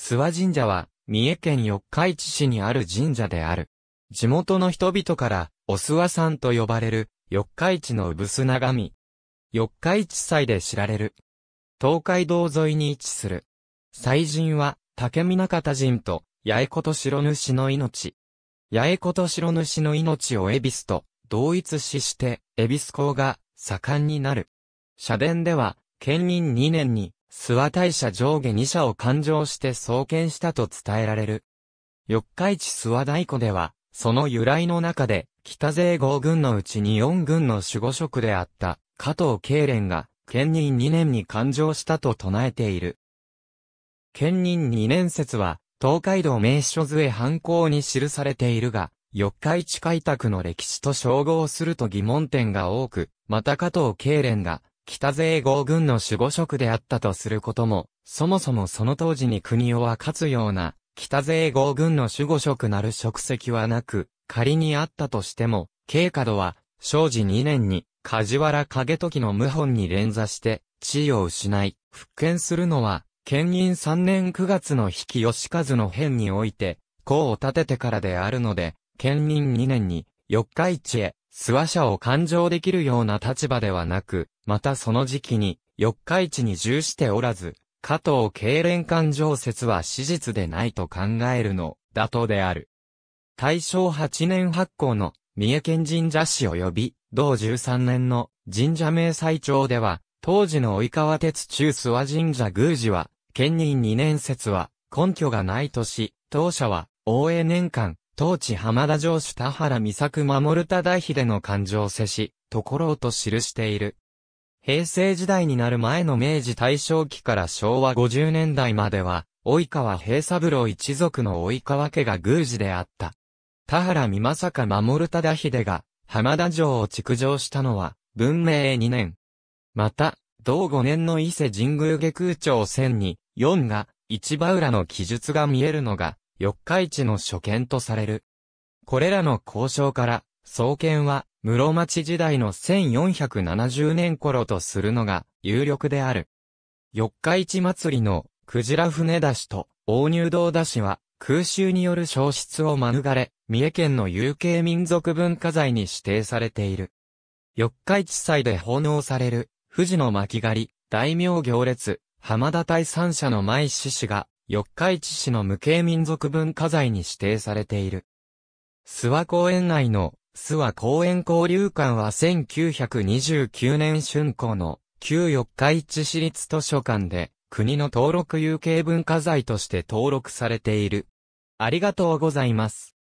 諏訪神社は、三重県四日市市にある神社である。地元の人々から、お諏訪さんと呼ばれる、四日市の産砂神。四日市祭で知られる。東海道沿いに位置する。祭神は、竹見中田人と、八重子と白主の命。八重子と白主の命を恵比寿と、同一視して、恵比寿港が、盛んになる。社殿では、県民2年に、諏訪大社上下2社を勘定して創建したと伝えられる。四日市諏訪大湖では、その由来の中で、北勢合軍のうちに四軍の守護職であった、加藤慶連が、県任2年に勘定したと唱えている。県任2年説は、東海道名所図へ犯行に記されているが、四日市開拓の歴史と称号すると疑問点が多く、また加藤慶連が、北勢合軍の守護職であったとすることも、そもそもその当時に国をは勝つような、北勢合軍の守護職なる職責はなく、仮にあったとしても、過度は、正治2年に、梶原景時の謀反に連座して、地位を失い、復権するのは、県民3年9月の引き吉和の変において、功を立ててからであるので、県民2年に、四日市へ、諏訪者を勘定できるような立場ではなく、またその時期に、四日市に重しておらず、加藤経連勘定説は史実でないと考えるの、だとである。大正8年発行の三重県神社史及び、同13年の神社名祭帳では、当時の及川鉄中諏訪神社宮司は、県人2年説は根拠がないとし、当社は、応援年間、当地浜田城主田原美作守忠秀の勘定せし、ところと記している。平成時代になる前の明治大正期から昭和50年代までは、及川平三郎一族の及川家が宮司であった。田原美正守忠秀が、浜田城を築城したのは、文明2年。また、同5年の伊勢神宮下空町1 0 0 4が、市場裏の記述が見えるのが、四日市の初見とされる。これらの交渉から、創建は、室町時代の1470年頃とするのが有力である。四日市祭りのクジラ船出しと大入道出しは空襲による消失を免れ、三重県の有形民族文化財に指定されている。四日市祭で奉納される、富士の巻狩り、大名行列、浜田大三社の舞獅子が、四日市市の無形民族文化財に指定されている。諏訪公園内の諏訪公園交流館は1929年春校の旧四日市市立図書館で国の登録有形文化財として登録されている。ありがとうございます。